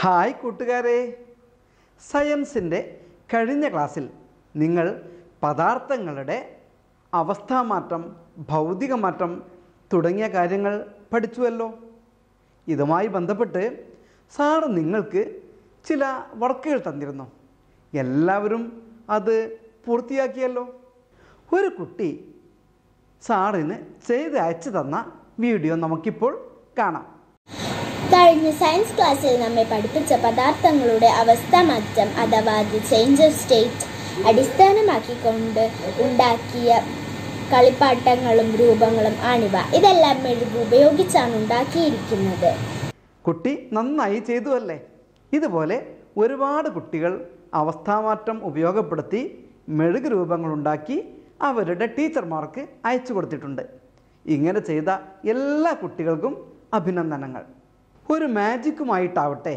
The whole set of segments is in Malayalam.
ഹായ് കൂട്ടുകാരെ സയൻസിൻ്റെ കഴിഞ്ഞ ക്ലാസ്സിൽ നിങ്ങൾ പദാർത്ഥങ്ങളുടെ അവസ്ഥാമാറ്റം ഭൗതികമാറ്റം തുടങ്ങിയ കാര്യങ്ങൾ പഠിച്ചുവല്ലോ ഇതുമായി ബന്ധപ്പെട്ട് സാർ നിങ്ങൾക്ക് ചില വർക്കുകൾ തന്നിരുന്നു എല്ലാവരും അത് പൂർത്തിയാക്കിയല്ലോ ഒരു കുട്ടി സാറിന് ചെയ്ത് അയച്ചു തന്ന വീഡിയോ നമുക്കിപ്പോൾ കാണാം കഴിഞ്ഞ സയൻസ് ക്ലാസ്സിൽ നമ്മെ പഠിപ്പിച്ച പദാർത്ഥങ്ങളുടെ മാറ്റം അഥവാ ദി ചേഞ്ച് ഓഫ് സ്റ്റേറ്റ് അടിസ്ഥാനമാക്കിക്കൊണ്ട് ഉണ്ടാക്കിയ കളിപ്പാട്ടങ്ങളും രൂപങ്ങളും ആണിവ ഇതെല്ലാം മെഴുക് ഉപയോഗിച്ചാണ് ഉണ്ടാക്കിയിരിക്കുന്നത് കുട്ടി നന്നായി ചെയ്തു അല്ലേ ഇതുപോലെ ഒരുപാട് കുട്ടികൾ അവസ്ഥാമാറ്റം ഉപയോഗപ്പെടുത്തി മെഴുക് ഉണ്ടാക്കി അവരുടെ ടീച്ചർമാർക്ക് അയച്ചു കൊടുത്തിട്ടുണ്ട് ഇങ്ങനെ ചെയ്ത എല്ലാ കുട്ടികൾക്കും അഭിനന്ദനങ്ങൾ ഒരു മാജിക്കുമായിട്ടാവട്ടെ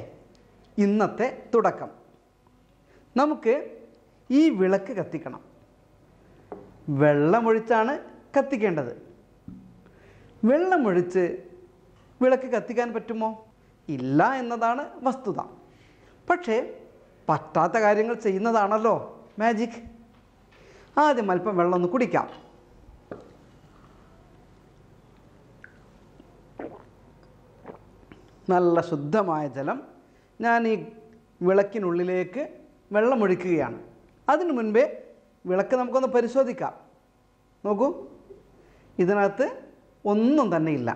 ഇന്നത്തെ തുടക്കം നമുക്ക് ഈ വിളക്ക് കത്തിക്കണം വെള്ളമൊഴിച്ചാണ് കത്തിക്കേണ്ടത് വെള്ളമൊഴിച്ച് വിളക്ക് കത്തിക്കാൻ പറ്റുമോ ഇല്ല എന്നതാണ് വസ്തുത പക്ഷേ പറ്റാത്ത കാര്യങ്ങൾ ചെയ്യുന്നതാണല്ലോ മാജിക് ആദ്യം അല്പം വെള്ളം ഒന്ന് കുടിക്കാം നല്ല ശുദ്ധമായ ജലം ഞാൻ ഈ വിളക്കിനുള്ളിലേക്ക് വെള്ളമൊഴിക്കുകയാണ് അതിനു മുൻപേ വിളക്ക് നമുക്കൊന്ന് പരിശോധിക്കാം നോക്കൂ ഇതിനകത്ത് ഒന്നും തന്നെ ഇല്ല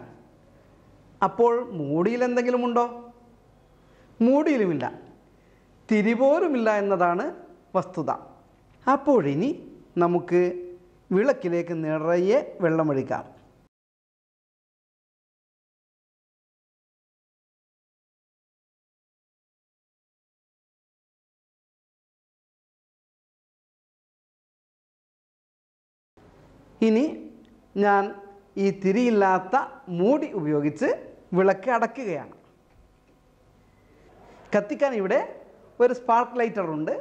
അപ്പോൾ മൂടിയിൽ എന്തെങ്കിലും ഉണ്ടോ മൂടിയിലുമില്ല തിരിപോലുമില്ല എന്നതാണ് വസ്തുത അപ്പോഴിനി നമുക്ക് വിളക്കിലേക്ക് നിറയെ വെള്ളമൊഴിക്കാം ഞാൻ ഈ തിരിയില്ലാത്ത മൂടി ഉപയോഗിച്ച് വിളക്ക് അടക്കുകയാണ് കത്തിക്കാൻ ഇവിടെ ഒരു സ്പാർക്ക് ലൈറ്റർ ഉണ്ട്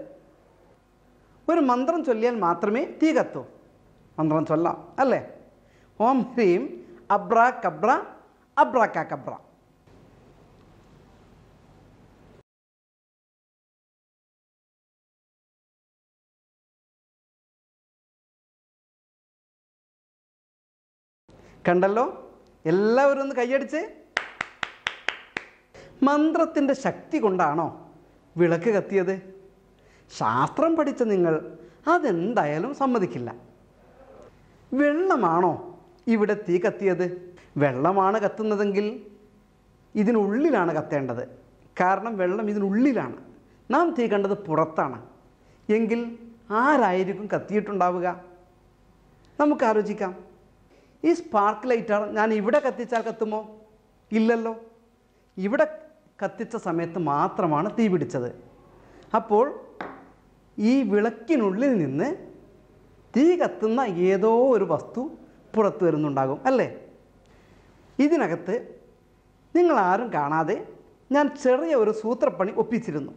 ഒരു മന്ത്രം ചൊല്ലിയാൽ മാത്രമേ തീ കത്തൂ മന്ത്രം ചൊല്ലാം അല്ലേ ഓം ഹ്രീം അബ്ര കബ്ര അബ്ര കബ്ര കണ്ടല്ലോ എല്ലാവരും ഒന്ന് കൈയടിച്ച് മന്ത്രത്തിൻ്റെ ശക്തി കൊണ്ടാണോ വിളക്ക് കത്തിയത് ശാസ്ത്രം പഠിച്ച നിങ്ങൾ അതെന്തായാലും സമ്മതിക്കില്ല വെള്ളമാണോ ഇവിടെ തീ കത്തിയത് വെള്ളമാണ് കത്തുന്നതെങ്കിൽ ഇതിനുള്ളിലാണ് കത്തേണ്ടത് കാരണം വെള്ളം ഇതിനുള്ളിലാണ് നാം തീ കണ്ടത് പുറത്താണ് എങ്കിൽ ആരായിരിക്കും കത്തിയിട്ടുണ്ടാവുക നമുക്ക് ആലോചിക്കാം ഈ സ്പാർക്ക് ലൈറ്റർ ഞാൻ ഇവിടെ കത്തിച്ചാൽ കത്തുമോ ഇല്ലല്ലോ ഇവിടെ കത്തിച്ച സമയത്ത് മാത്രമാണ് തീ പിടിച്ചത് അപ്പോൾ ഈ വിളക്കിനുള്ളിൽ നിന്ന് തീ കത്തുന്ന ഏതോ ഒരു വസ്തു പുറത്തു വരുന്നുണ്ടാകും അല്ലേ ഇതിനകത്ത് നിങ്ങളാരും കാണാതെ ഞാൻ ചെറിയ ഒരു സൂത്രപ്പണി ഒപ്പിച്ചിരുന്നു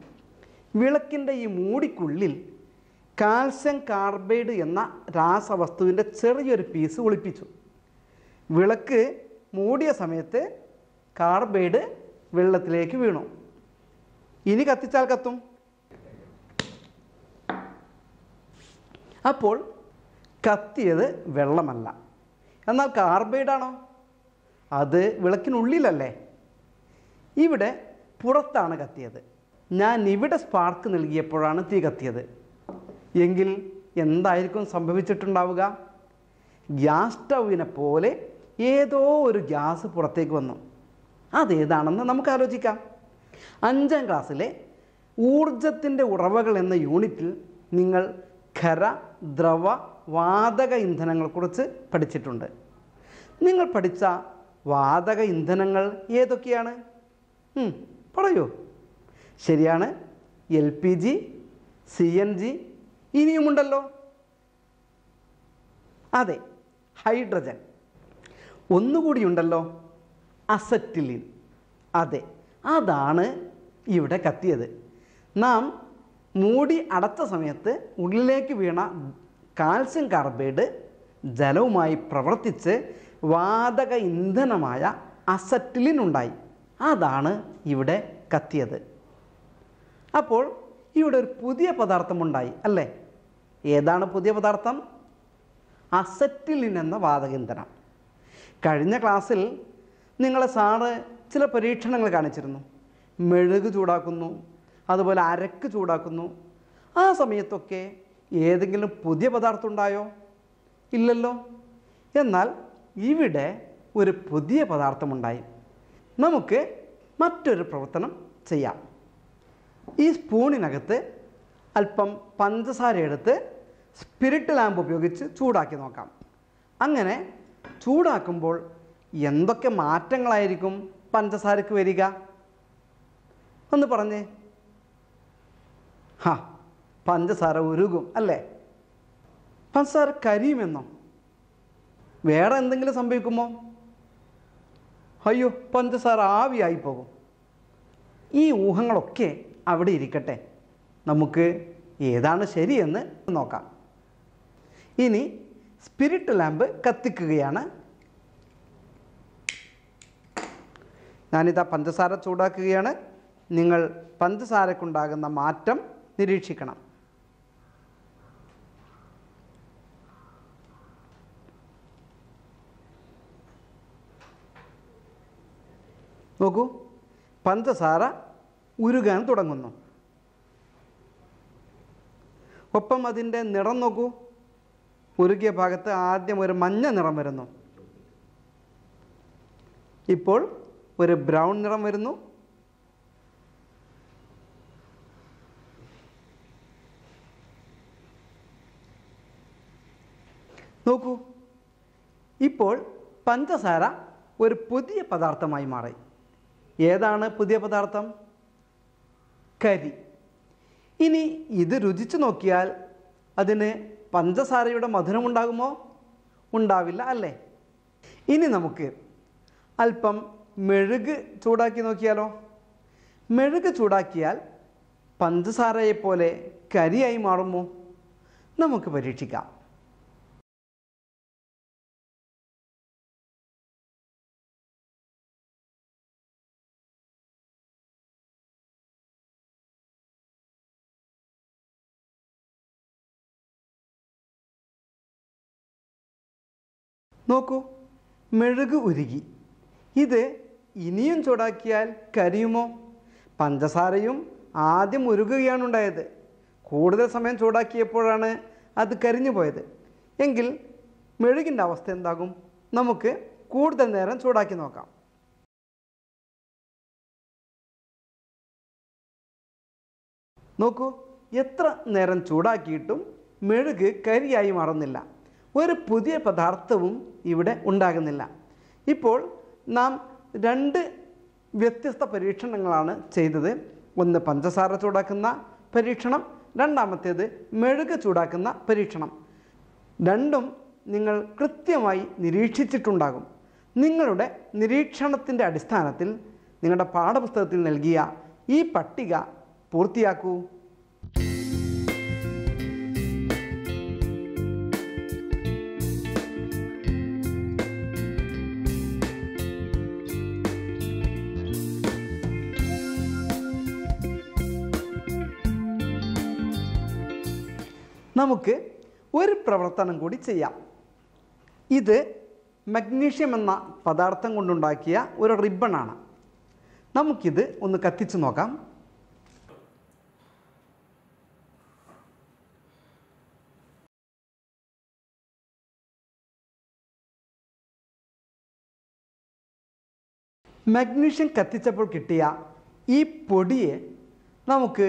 വിളക്കിൻ്റെ ഈ മൂടിക്കുള്ളിൽ കാൽസ്യം കാർബൈഡ് എന്ന രാസവസ്തുവിൻ്റെ ചെറിയൊരു പീസ് ഒളിപ്പിച്ചു വിളക്ക് മൂടിയ സമയത്ത് കാർബൈഡ് വെള്ളത്തിലേക്ക് വീണു ഇനി കത്തിച്ചാൽ കത്തും അപ്പോൾ കത്തിയത് വെള്ളമല്ല എന്നാൽ കാർബൈഡാണോ അത് വിളക്കിനുള്ളിലല്ലേ ഇവിടെ പുറത്താണ് കത്തിയത് ഞാൻ ഇവിടെ സ്പാർക്ക് നൽകിയപ്പോഴാണ് തീ കത്തിയത് എങ്കിൽ എന്തായിരിക്കും സംഭവിച്ചിട്ടുണ്ടാവുക ഗ്യാസ് സ്റ്റൗവിനെ പോലെ ഏതോ ഒരു ഗ്യാസ് പുറത്തേക്ക് വന്നു അതേതാണെന്ന് നമുക്ക് ആലോചിക്കാം അഞ്ചാം ക്ലാസ്സിലെ ഊർജത്തിൻ്റെ ഉറവകൾ എന്ന യൂണിറ്റിൽ നിങ്ങൾ ഖര ദ്രവ വാതക ഇന്ധനങ്ങളെക്കുറിച്ച് പഠിച്ചിട്ടുണ്ട് നിങ്ങൾ പഠിച്ച വാതക ഇന്ധനങ്ങൾ ഏതൊക്കെയാണ് പറയൂ ശരിയാണ് L P G C N G ഇനിയുമുണ്ടല്ലോ അതെ ഹൈഡ്രജൻ ഒന്നുകൂടിയുണ്ടല്ലോ അസറ്റിലിൻ അതെ അതാണ് ഇവിടെ കത്തിയത് നാം മൂടി അടച്ച സമയത്ത് ഉള്ളിലേക്ക് വീണ കാൽസ്യം കാർബൈഡ് ജലവുമായി പ്രവർത്തിച്ച് വാതക ഇന്ധനമായ അസറ്റിലിൻ ഉണ്ടായി അതാണ് ഇവിടെ കത്തിയത് അപ്പോൾ ഇവിടെ ഒരു പുതിയ പദാർത്ഥമുണ്ടായി അല്ലേ ഏതാണ് പുതിയ പദാർത്ഥം അസറ്റിലിൻ എന്ന വാതക ഇന്ധനം കഴിഞ്ഞ ക്ലാസ്സിൽ നിങ്ങളെ സാറ് ചില പരീക്ഷണങ്ങൾ കാണിച്ചിരുന്നു മെഴുക് ചൂടാക്കുന്നു അതുപോലെ അരക്ക് ചൂടാക്കുന്നു ആ സമയത്തൊക്കെ ഏതെങ്കിലും പുതിയ പദാർത്ഥം ഉണ്ടായോ ഇല്ലല്ലോ എന്നാൽ ഇവിടെ ഒരു പുതിയ പദാർത്ഥമുണ്ടായി നമുക്ക് മറ്റൊരു പ്രവർത്തനം ചെയ്യാം ഈ സ്പൂണിനകത്ത് അല്പം പഞ്ചസാര എടുത്ത് സ്പിരിറ്റ് ലാമ്പ് ഉപയോഗിച്ച് ചൂടാക്കി നോക്കാം അങ്ങനെ ചൂടാക്കുമ്പോൾ എന്തൊക്കെ മാറ്റങ്ങളായിരിക്കും പഞ്ചസാരക്ക് വരിക ഒന്ന് പറഞ്ഞേ ഹാ പഞ്ചസാര ഉരുകും അല്ലേ പഞ്ചസാര കരിയുമെന്നോ വേറെ എന്തെങ്കിലും സംഭവിക്കുമോ അയ്യോ പഞ്ചസാര ആവിയായി പോകും ഈ ഊഹങ്ങളൊക്കെ അവിടെ ഇരിക്കട്ടെ നമുക്ക് ഏതാണ് ശരിയെന്ന് നോക്കാം ഇനി സ്പിരിറ്റ് ലാമ്പ് കത്തിക്കുകയാണ് ഞാനിതാ പഞ്ചസാര ചൂടാക്കുകയാണ് നിങ്ങൾ പഞ്ചസാരക്കുണ്ടാകുന്ന മാറ്റം നിരീക്ഷിക്കണം നോക്കൂ പഞ്ചസാര ഉരുകാൻ തുടങ്ങുന്നു ഒപ്പം അതിൻ്റെ നിറം നോക്കൂ ഉരുകിയ ഭാഗത്ത് ആദ്യം ഒരു മഞ്ഞ നിറം വരുന്നു ഇപ്പോൾ ഒരു ബ്രൗൺ നിറം വരുന്നു നോക്കൂ ഇപ്പോൾ പഞ്ചസാര ഒരു പുതിയ പദാർത്ഥമായി മാറി ഏതാണ് പുതിയ പദാർത്ഥം കരി ഇനി ഇത് രുചിച്ചു നോക്കിയാൽ അതിന് പഞ്ചസാരയുടെ ഉണ്ടാകുമോ ഉണ്ടാവില്ല അല്ലേ ഇനി നമുക്ക് അല്പം മെഴുക് ചൂടാക്കി നോക്കിയാലോ മെഴുക് ചൂടാക്കിയാൽ പഞ്ചസാരയെപ്പോലെ കരിയായി മാറുമോ നമുക്ക് പരീക്ഷിക്കാം നോക്കൂ മെഴുക് ഉരുകി ഇത് ഇനിയും ചൂടാക്കിയാൽ കരിയുമോ പഞ്ചസാരയും ആദ്യം ഉരുകുകയാണ് ഉണ്ടായത് കൂടുതൽ സമയം ചൂടാക്കിയപ്പോഴാണ് അത് കരിഞ്ഞു പോയത് എങ്കിൽ മെഴുകിൻ്റെ അവസ്ഥ എന്താകും നമുക്ക് കൂടുതൽ നേരം ചൂടാക്കി നോക്കാം നോക്കൂ എത്ര നേരം ചൂടാക്കിയിട്ടും മെഴുക് കരിയായി മാറുന്നില്ല ഒരു പുതിയ പദാർത്ഥവും ഇവിടെ ഉണ്ടാകുന്നില്ല ഇപ്പോൾ നാം രണ്ട് വ്യത്യസ്ത പരീക്ഷണങ്ങളാണ് ചെയ്തത് ഒന്ന് പഞ്ചസാര ചൂടാക്കുന്ന പരീക്ഷണം രണ്ടാമത്തേത് മെഴുക ചൂടാക്കുന്ന പരീക്ഷണം രണ്ടും നിങ്ങൾ കൃത്യമായി നിരീക്ഷിച്ചിട്ടുണ്ടാകും നിങ്ങളുടെ നിരീക്ഷണത്തിൻ്റെ അടിസ്ഥാനത്തിൽ നിങ്ങളുടെ പാഠപുസ്തകത്തിൽ നൽകിയ ഈ പട്ടിക പൂർത്തിയാക്കൂ നമുക്ക് ഒരു പ്രവർത്തനം കൂടി ചെയ്യാം ഇത് മഗ്നീഷ്യം എന്ന പദാർത്ഥം കൊണ്ടുണ്ടാക്കിയ ഒരു റിബണാണ് നമുക്കിത് ഒന്ന് കത്തിച്ച് നോക്കാം മഗ്നീഷ്യം കത്തിച്ചപ്പോൾ കിട്ടിയ ഈ പൊടിയെ നമുക്ക്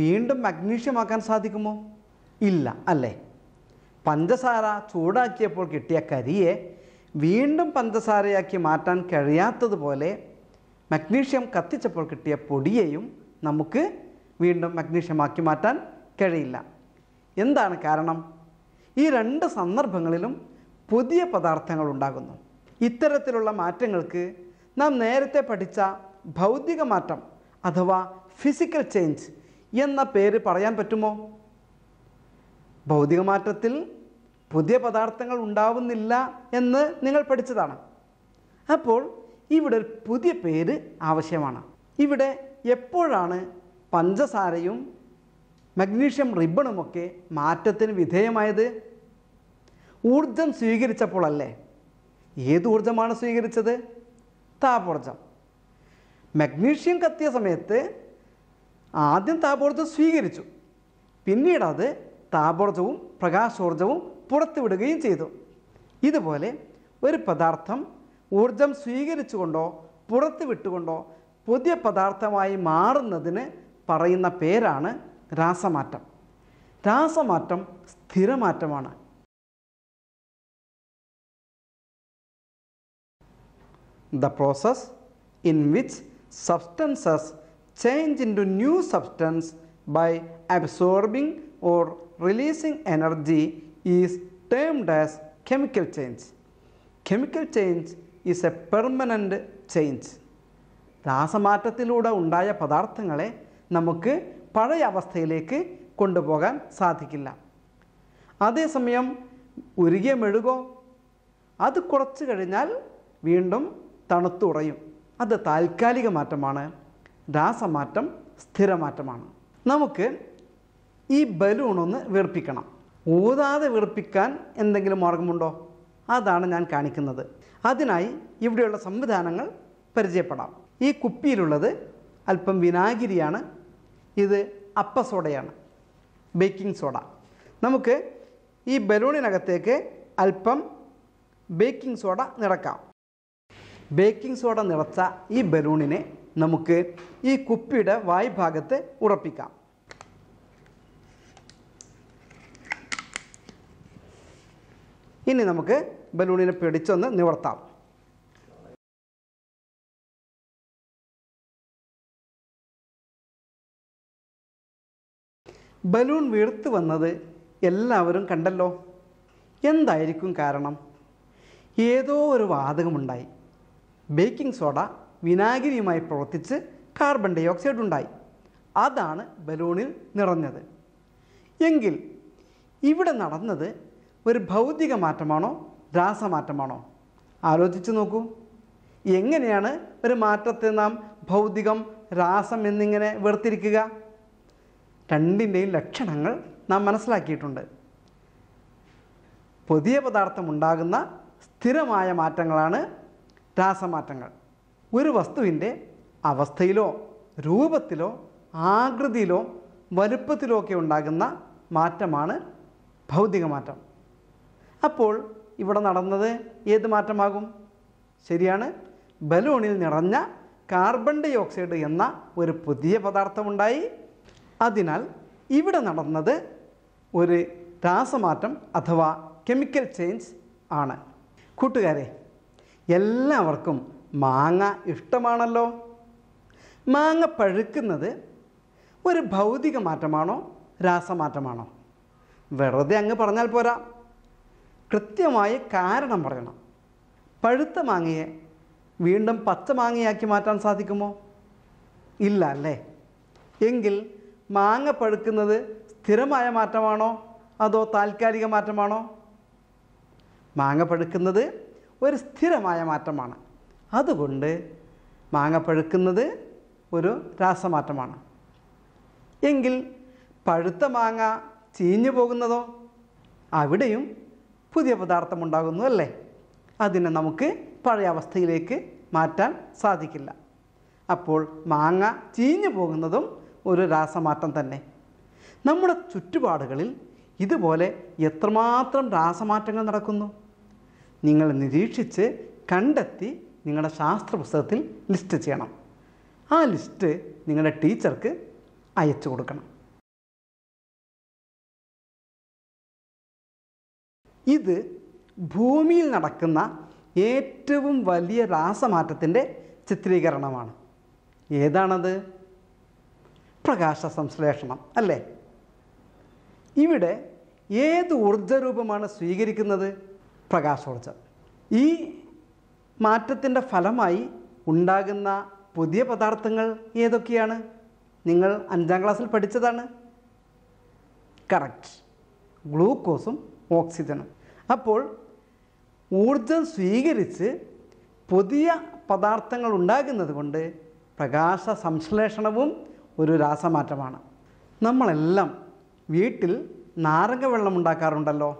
വീണ്ടും മഗ്നീഷ്യമാക്കാൻ സാധിക്കുമോ ഇല്ല അല്ലേ പഞ്ചസാര ചൂടാക്കിയപ്പോൾ കിട്ടിയ കരിയെ വീണ്ടും പഞ്ചസാരയാക്കി മാറ്റാൻ കഴിയാത്തതുപോലെ മഗ്നീഷ്യം കത്തിച്ചപ്പോൾ കിട്ടിയ പൊടിയെയും നമുക്ക് വീണ്ടും മഗ്നീഷ്യമാക്കി മാറ്റാൻ കഴിയില്ല എന്താണ് കാരണം ഈ രണ്ട് സന്ദർഭങ്ങളിലും പുതിയ പദാർത്ഥങ്ങൾ ഉണ്ടാകുന്നു ഇത്തരത്തിലുള്ള മാറ്റങ്ങൾക്ക് നാം നേരത്തെ പഠിച്ച ഭൗതിക മാറ്റം അഥവാ ഫിസിക്കൽ ചേഞ്ച് എന്ന പേര് പറയാൻ പറ്റുമോ ഭൗതികമാറ്റത്തിൽ പുതിയ പദാർത്ഥങ്ങൾ ഉണ്ടാവുന്നില്ല എന്ന് നിങ്ങൾ പഠിച്ചതാണ് അപ്പോൾ ഇവിടെ ഒരു പുതിയ പേര് ആവശ്യമാണ് ഇവിടെ എപ്പോഴാണ് പഞ്ചസാരയും മഗ്നീഷ്യം റിബണുമൊക്കെ മാറ്റത്തിന് വിധേയമായത് ഊർജം സ്വീകരിച്ചപ്പോഴല്ലേ ഏത് ഊർജമാണ് സ്വീകരിച്ചത് താപോർജം മഗ്നീഷ്യം കത്തിയ സമയത്ത് ആദ്യം താപോർജം സ്വീകരിച്ചു പിന്നീട് അത് താപോർജവും പ്രകാശോർജവും പുറത്തുവിടുകയും ചെയ്തു ഇതുപോലെ ഒരു പദാർത്ഥം ഊർജം സ്വീകരിച്ചുകൊണ്ടോ പുറത്തുവിട്ടുകൊണ്ടോ പുതിയ പദാർത്ഥമായി മാറുന്നതിന് പറയുന്ന പേരാണ് രാസമാറ്റം രാസമാറ്റം സ്ഥിരമാറ്റമാണ് the process in which substances change into new substance by absorbing or releasing energy is termed as chemical change. Chemical change is a permanent change. രാസമാറ്റത്തിലൂടെ ഉണ്ടായ പദാർത്ഥങ്ങളെ നമുക്ക് പഴയ അവസ്ഥയിലേക്ക് കൊണ്ടുപോകാൻ സാധിക്കില്ല അതേസമയം ഉരുകിയ മെഴുകോ അത് കുറച്ച് കഴിഞ്ഞാൽ വീണ്ടും തണുത്തുറയും അത് താൽക്കാലിക മാറ്റമാണ് രാസമാറ്റം സ്ഥിരമാറ്റമാണ് നമുക്ക് ഈ ബലൂൺ ഒന്ന് വീർപ്പിക്കണം ഊതാതെ വീർപ്പിക്കാൻ എന്തെങ്കിലും മാർഗമുണ്ടോ അതാണ് ഞാൻ കാണിക്കുന്നത് അതിനായി ഇവിടെയുള്ള സംവിധാനങ്ങൾ പരിചയപ്പെടാം ഈ കുപ്പിയിലുള്ളത് അല്പം വിനാഗിരിയാണ് ഇത് അപ്പസോഡയാണ് ബേക്കിംഗ് സോഡ നമുക്ക് ഈ ബലൂണിനകത്തേക്ക് അല്പം ബേക്കിംഗ് സോഡ നിറക്കാം ബേക്കിംഗ് സോഡ നിറച്ച ഈ ബലൂണിനെ നമുക്ക് ഈ കുപ്പിയുടെ വായ്ഭാഗത്ത് ഉറപ്പിക്കാം ഇനി നമുക്ക് ബലൂണിനെ പിടിച്ചൊന്ന് നിവർത്താം ബലൂൺ വീർത്ത് വന്നത് എല്ലാവരും കണ്ടല്ലോ എന്തായിരിക്കും കാരണം ഏതോ ഒരു വാതകമുണ്ടായി ബേക്കിംഗ് സോഡ വിനാഗിരിയുമായി പ്രവർത്തിച്ച് കാർബൺ ഡൈ ഓക്സൈഡ് ഉണ്ടായി അതാണ് ബലൂണിൽ നിറഞ്ഞത് എങ്കിൽ ഇവിടെ നടന്നത് ഒരു ഭൗതിക മാറ്റമാണോ രാസമാറ്റമാണോ ആലോചിച്ച് നോക്കൂ എങ്ങനെയാണ് ഒരു മാറ്റത്തെ നാം ഭൗതികം രാസം എന്നിങ്ങനെ വേർതിരിക്കുക രണ്ടിൻ്റെയും ലക്ഷണങ്ങൾ നാം മനസ്സിലാക്കിയിട്ടുണ്ട് പുതിയ ഉണ്ടാകുന്ന സ്ഥിരമായ മാറ്റങ്ങളാണ് രാസമാറ്റങ്ങൾ ഒരു വസ്തുവിൻ്റെ അവസ്ഥയിലോ രൂപത്തിലോ ആകൃതിയിലോ വലുപ്പത്തിലോ ഒക്കെ ഉണ്ടാകുന്ന മാറ്റമാണ് ഭൗതിക മാറ്റം അപ്പോൾ ഇവിടെ നടന്നത് ഏത് മാറ്റമാകും ശരിയാണ് ബലൂണിൽ നിറഞ്ഞ കാർബൺ ഡൈ ഓക്സൈഡ് എന്ന ഒരു പുതിയ പദാർത്ഥമുണ്ടായി അതിനാൽ ഇവിടെ നടന്നത് ഒരു രാസമാറ്റം അഥവാ കെമിക്കൽ ചേഞ്ച് ആണ് കൂട്ടുകാരെ എല്ലാവർക്കും മാങ്ങ ഇഷ്ടമാണല്ലോ മാങ്ങ പഴുക്കുന്നത് ഒരു ഭൗതിക മാറ്റമാണോ രാസമാറ്റമാണോ വെറുതെ അങ്ങ് പറഞ്ഞാൽ പോരാ കൃത്യമായി കാരണം പറയണം പഴുത്ത മാങ്ങയെ വീണ്ടും പച്ച മാങ്ങയാക്കി മാറ്റാൻ സാധിക്കുമോ ഇല്ല അല്ലേ എങ്കിൽ മാങ്ങ പഴുക്കുന്നത് സ്ഥിരമായ മാറ്റമാണോ അതോ താൽക്കാലിക മാറ്റമാണോ മാങ്ങ പഴുക്കുന്നത് ഒരു സ്ഥിരമായ മാറ്റമാണ് അതുകൊണ്ട് മാങ്ങ പഴുക്കുന്നത് ഒരു രാസമാറ്റമാണ് എങ്കിൽ പഴുത്ത മാങ്ങ ചീഞ്ഞു പോകുന്നതോ അവിടെയും പുതിയ ഉണ്ടാകുന്നു അല്ലേ അതിനെ നമുക്ക് പഴയ അവസ്ഥയിലേക്ക് മാറ്റാൻ സാധിക്കില്ല അപ്പോൾ മാങ്ങ ചീഞ്ഞു പോകുന്നതും ഒരു രാസമാറ്റം തന്നെ നമ്മുടെ ചുറ്റുപാടുകളിൽ ഇതുപോലെ എത്രമാത്രം രാസമാറ്റങ്ങൾ നടക്കുന്നു നിങ്ങൾ നിരീക്ഷിച്ച് കണ്ടെത്തി നിങ്ങളുടെ ശാസ്ത്ര പുസ്തകത്തിൽ ലിസ്റ്റ് ചെയ്യണം ആ ലിസ്റ്റ് നിങ്ങളുടെ ടീച്ചർക്ക് അയച്ചു കൊടുക്കണം ഇത് ഭൂമിയിൽ നടക്കുന്ന ഏറ്റവും വലിയ രാസമാറ്റത്തിൻ്റെ ചിത്രീകരണമാണ് ഏതാണത് പ്രകാശ സംശ്ലേഷണം അല്ലേ ഇവിടെ ഏത് ഊർജ്ജരൂപമാണ് സ്വീകരിക്കുന്നത് പ്രകാശോർജം ഈ മാറ്റത്തിൻ്റെ ഫലമായി ഉണ്ടാകുന്ന പുതിയ പദാർത്ഥങ്ങൾ ഏതൊക്കെയാണ് നിങ്ങൾ അഞ്ചാം ക്ലാസ്സിൽ പഠിച്ചതാണ് കറക്റ്റ് ഗ്ലൂക്കോസും ഓക്സിജനും അപ്പോൾ ഊർജം സ്വീകരിച്ച് പുതിയ പദാർത്ഥങ്ങൾ ഉണ്ടാകുന്നത് കൊണ്ട് പ്രകാശ സംശ്ലേഷണവും ഒരു രാസമാറ്റമാണ് നമ്മളെല്ലാം വീട്ടിൽ നാരങ്ങ വെള്ളം ഉണ്ടാക്കാറുണ്ടല്ലോ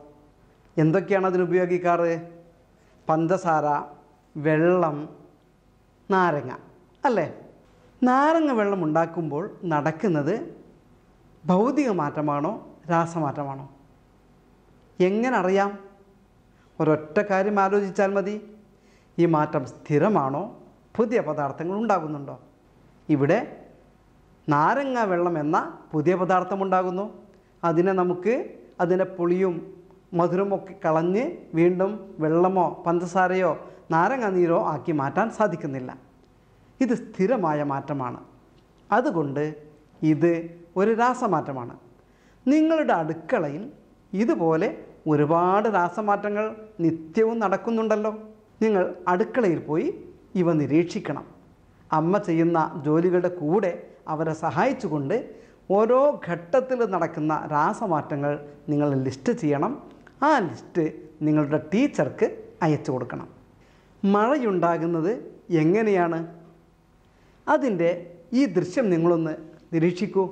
എന്തൊക്കെയാണ് അതിന് ഉപയോഗിക്കാറ് പഞ്ചസാര വെള്ളം നാരങ്ങ അല്ലേ നാരങ്ങ വെള്ളം ഉണ്ടാക്കുമ്പോൾ നടക്കുന്നത് ഭൗതിക മാറ്റമാണോ രാസമാറ്റമാണോ എങ്ങനെ അറിയാം ഒരൊറ്റ കാര്യം ആലോചിച്ചാൽ മതി ഈ മാറ്റം സ്ഥിരമാണോ പുതിയ പദാർത്ഥങ്ങൾ ഉണ്ടാകുന്നുണ്ടോ ഇവിടെ നാരങ്ങ വെള്ളം എന്ന പുതിയ പദാർത്ഥം ഉണ്ടാകുന്നു അതിനെ നമുക്ക് അതിനെ പുളിയും മധുരമൊക്കെ കളഞ്ഞ് വീണ്ടും വെള്ളമോ പഞ്ചസാരയോ നാരങ്ങ നീരോ ആക്കി മാറ്റാൻ സാധിക്കുന്നില്ല ഇത് സ്ഥിരമായ മാറ്റമാണ് അതുകൊണ്ട് ഇത് ഒരു രാസമാറ്റമാണ് നിങ്ങളുടെ അടുക്കളയിൽ ഇതുപോലെ ഒരുപാട് രാസമാറ്റങ്ങൾ നിത്യവും നടക്കുന്നുണ്ടല്ലോ നിങ്ങൾ അടുക്കളയിൽ പോയി ഇവ നിരീക്ഷിക്കണം അമ്മ ചെയ്യുന്ന ജോലികളുടെ കൂടെ അവരെ സഹായിച്ചുകൊണ്ട് ഓരോ ഘട്ടത്തിൽ നടക്കുന്ന രാസമാറ്റങ്ങൾ നിങ്ങൾ ലിസ്റ്റ് ചെയ്യണം ആ ലിസ്റ്റ് നിങ്ങളുടെ ടീച്ചർക്ക് അയച്ചു കൊടുക്കണം മഴയുണ്ടാകുന്നത് എങ്ങനെയാണ് അതിൻ്റെ ഈ ദൃശ്യം നിങ്ങളൊന്ന് നിരീക്ഷിക്കൂ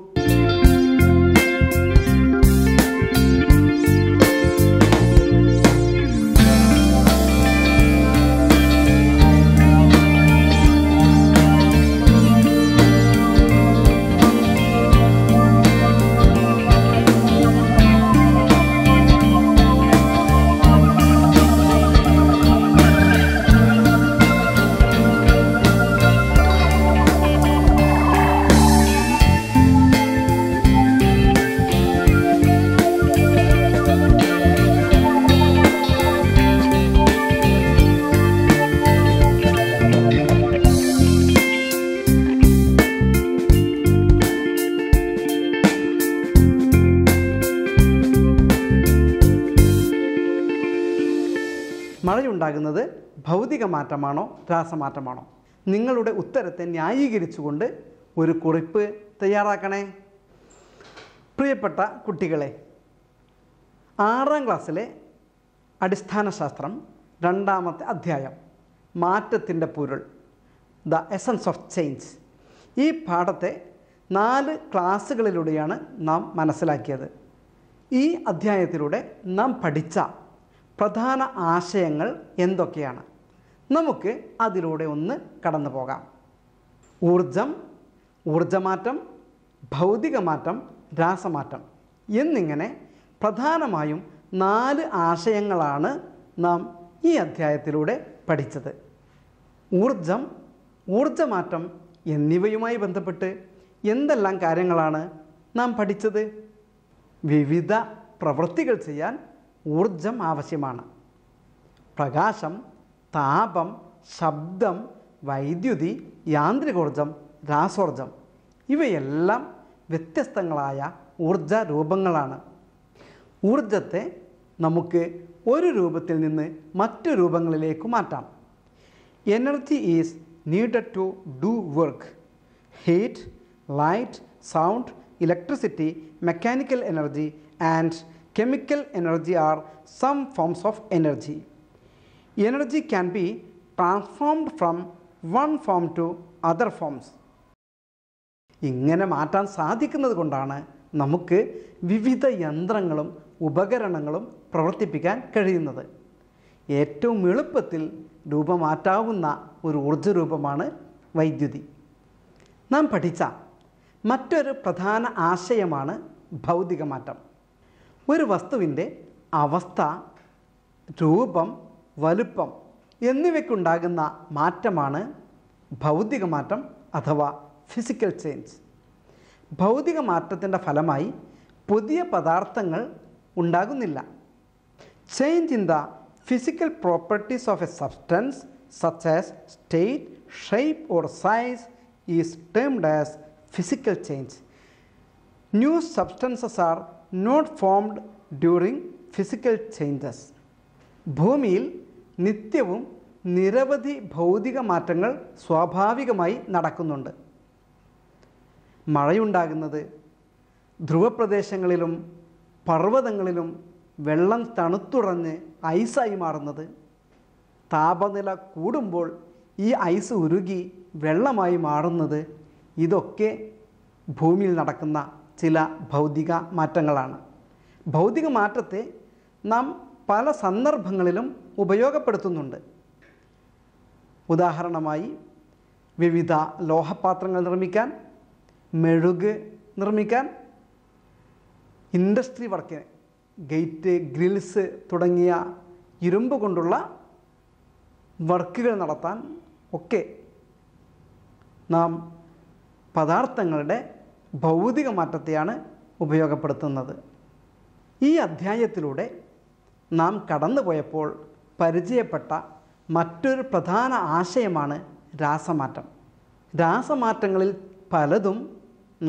ഭൗതിക മാറ്റമാണോ രാസമാറ്റമാണോ നിങ്ങളുടെ ഉത്തരത്തെ ന്യായീകരിച്ചുകൊണ്ട് ഒരു കുറിപ്പ് തയ്യാറാക്കണേ പ്രിയപ്പെട്ട കുട്ടികളെ ആറാം ക്ലാസ്സിലെ അടിസ്ഥാന ശാസ്ത്രം രണ്ടാമത്തെ അധ്യായം മാറ്റത്തിൻ്റെ പൊരുൾ ദ എസൻസ് ഓഫ് ചേഞ്ച് ഈ പാഠത്തെ നാല് ക്ലാസ്സുകളിലൂടെയാണ് നാം മനസ്സിലാക്കിയത് ഈ അധ്യായത്തിലൂടെ നാം പഠിച്ച പ്രധാന ആശയങ്ങൾ എന്തൊക്കെയാണ് നമുക്ക് അതിലൂടെ ഒന്ന് കടന്നു പോകാം ഊർജം ഊർജമാറ്റം ഭൗതികമാറ്റം രാസമാറ്റം എന്നിങ്ങനെ പ്രധാനമായും നാല് ആശയങ്ങളാണ് നാം ഈ അധ്യായത്തിലൂടെ പഠിച്ചത് ഊർജം ഊർജമാറ്റം എന്നിവയുമായി ബന്ധപ്പെട്ട് എന്തെല്ലാം കാര്യങ്ങളാണ് നാം പഠിച്ചത് വിവിധ പ്രവൃത്തികൾ ചെയ്യാൻ ഊർജം ആവശ്യമാണ് പ്രകാശം താപം ശബ്ദം വൈദ്യുതി യാന്ത്രികോർജം രാസോർജം ഇവയെല്ലാം വ്യത്യസ്തങ്ങളായ ഊർജ രൂപങ്ങളാണ് ഊർജത്തെ നമുക്ക് ഒരു രൂപത്തിൽ നിന്ന് മറ്റു രൂപങ്ങളിലേക്ക് മാറ്റാം energy is needed to do work heat light sound electricity mechanical energy and chemical energy are some forms of energy energy can be transformed from one form to other forms ഇങ്ങനെ മാറ്റാൻ സാധിക്കുന്നത് കൊണ്ടാണ് നമുക്ക് വിവിധ യന്ത്രങ്ങളും ഉപകരണങ്ങളും പ്രവർത്തിപ്പിക്കാൻ കഴിയുന്നത് ഏറ്റവും എളുപ്പത്തിൽ രൂപമാറ്റാവുന്ന ഒരു ഊർജ്ജരൂപമാണ് വൈദ്യുതി നാം പഠിച്ച മറ്റൊരു പ്രധാന ആശയമാണ് ഭൗതിക മാറ്റം ഒരു വസ്തുവിൻ്റെ അവസ്ഥ രൂപം വലുപ്പം എന്നിവയ്ക്കുണ്ടാകുന്ന മാറ്റമാണ് ഭൗതിക മാറ്റം അഥവാ ഫിസിക്കൽ ചേഞ്ച് ഭൗതിക മാറ്റത്തിൻ്റെ ഫലമായി പുതിയ പദാർത്ഥങ്ങൾ ഉണ്ടാകുന്നില്ല change in the physical properties of a substance such as state shape or size is termed as physical change new substances are not formed during physical changes ഭൂമിയിൽ നിത്യവും നിരവധി ഭൗതിക മാറ്റങ്ങൾ സ്വാഭാവികമായി നടക്കുന്നുണ്ട് മഴയുണ്ടാകുന്നത് ധ്രുവപ്രദേശങ്ങളിലും പർവ്വതങ്ങളിലും വെള്ളം തണുത്തുറഞ്ഞ് ഐസായി മാറുന്നത് താപനില കൂടുമ്പോൾ ഈ ഐസ് ഉരുകി വെള്ളമായി മാറുന്നത് ഇതൊക്കെ ഭൂമിയിൽ നടക്കുന്ന ചില ഭൗതിക മാറ്റങ്ങളാണ് ഭൗതിക മാറ്റത്തെ നാം പല സന്ദർഭങ്ങളിലും ഉപയോഗപ്പെടുത്തുന്നുണ്ട് ഉദാഹരണമായി വിവിധ ലോഹപാത്രങ്ങൾ നിർമ്മിക്കാൻ മെഴുക് നിർമ്മിക്കാൻ ഇൻഡസ്ട്രി വർക്കിന് ഗേറ്റ് ഗ്രിൽസ് തുടങ്ങിയ ഇരുമ്പ് കൊണ്ടുള്ള വർക്കുകൾ നടത്താൻ ഒക്കെ നാം പദാർത്ഥങ്ങളുടെ ഭൗതിക മാറ്റത്തെയാണ് ഉപയോഗപ്പെടുത്തുന്നത് ഈ അധ്യായത്തിലൂടെ നാം കടന്നു പോയപ്പോൾ പരിചയപ്പെട്ട മറ്റൊരു പ്രധാന ആശയമാണ് രാസമാറ്റം രാസമാറ്റങ്ങളിൽ പലതും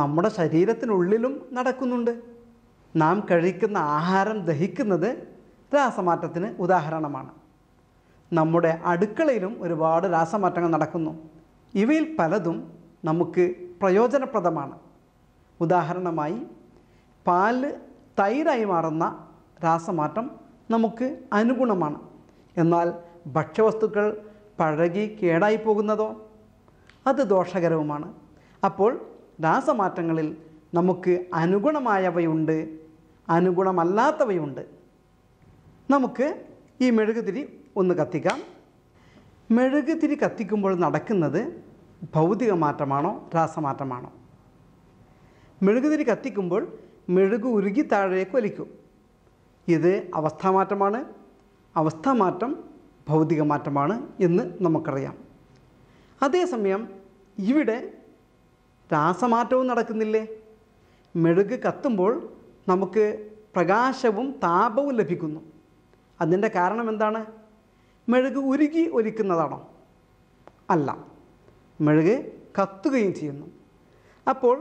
നമ്മുടെ ശരീരത്തിനുള്ളിലും നടക്കുന്നുണ്ട് നാം കഴിക്കുന്ന ആഹാരം ദഹിക്കുന്നത് രാസമാറ്റത്തിന് ഉദാഹരണമാണ് നമ്മുടെ അടുക്കളയിലും ഒരുപാട് രാസമാറ്റങ്ങൾ നടക്കുന്നു ഇവയിൽ പലതും നമുക്ക് പ്രയോജനപ്രദമാണ് ഉദാഹരണമായി പാല് തൈരായി മാറുന്ന രാസമാറ്റം നമുക്ക് അനുഗുണമാണ് എന്നാൽ ഭക്ഷ്യവസ്തുക്കൾ പഴകി കേടായി പോകുന്നതോ അത് ദോഷകരവുമാണ് അപ്പോൾ രാസമാറ്റങ്ങളിൽ നമുക്ക് അനുഗുണമായവയുണ്ട് അനുഗുണമല്ലാത്തവയുണ്ട് നമുക്ക് ഈ മെഴുകുതിരി ഒന്ന് കത്തിക്കാം മെഴുകുതിരി കത്തിക്കുമ്പോൾ നടക്കുന്നത് ഭൗതിക മാറ്റമാണോ രാസമാറ്റമാണോ മെഴുകുതിരി കത്തിക്കുമ്പോൾ മെഴുകു ഉരുകി താഴേക്ക് വലിക്കും ഇത് അവസ്ഥാമാറ്റമാണ് അവസ്ഥാമാറ്റം ഭൗതിക മാറ്റമാണ് എന്ന് നമുക്കറിയാം അതേസമയം ഇവിടെ രാസമാറ്റവും നടക്കുന്നില്ലേ മെഴുക് കത്തുമ്പോൾ നമുക്ക് പ്രകാശവും താപവും ലഭിക്കുന്നു അതിൻ്റെ കാരണം എന്താണ് മെഴുക് ഉരുകി ഒലിക്കുന്നതാണോ അല്ല മെഴുക് കത്തുകയും ചെയ്യുന്നു അപ്പോൾ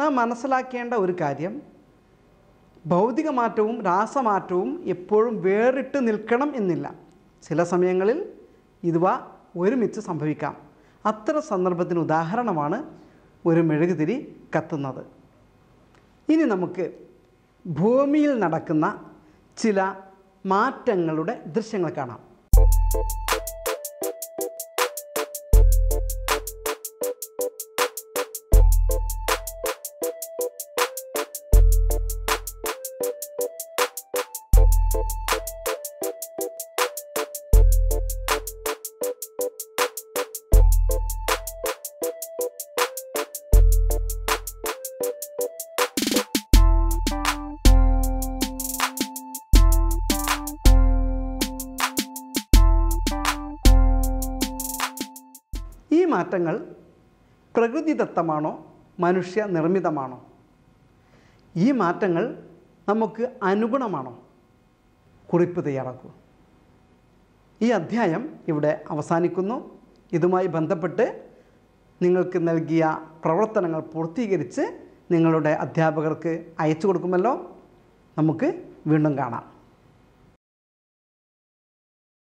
നാം മനസ്സിലാക്കേണ്ട ഒരു കാര്യം ഭൗതിക മാറ്റവും രാസമാറ്റവും എപ്പോഴും വേറിട്ട് നിൽക്കണം എന്നില്ല ചില സമയങ്ങളിൽ ഇതുവ ഒരുമിച്ച് സംഭവിക്കാം അത്തരം സന്ദർഭത്തിന് ഉദാഹരണമാണ് ഒരു മെഴുകുതിരി കത്തുന്നത് ഇനി നമുക്ക് ഭൂമിയിൽ നടക്കുന്ന ചില മാറ്റങ്ങളുടെ ദൃശ്യങ്ങൾ കാണാം മാറ്റങ്ങൾ പ്രകൃതിദത്തമാണോ മനുഷ്യ നിർമ്മിതമാണോ ഈ മാറ്റങ്ങൾ നമുക്ക് അനുഗുണമാണോ കുറിപ്പ് തയ്യാറാക്കൂ ഈ അധ്യായം ഇവിടെ അവസാനിക്കുന്നു ഇതുമായി ബന്ധപ്പെട്ട് നിങ്ങൾക്ക് നൽകിയ പ്രവർത്തനങ്ങൾ പൂർത്തീകരിച്ച് നിങ്ങളുടെ അധ്യാപകർക്ക് അയച്ചു കൊടുക്കുമല്ലോ നമുക്ക് വീണ്ടും കാണാം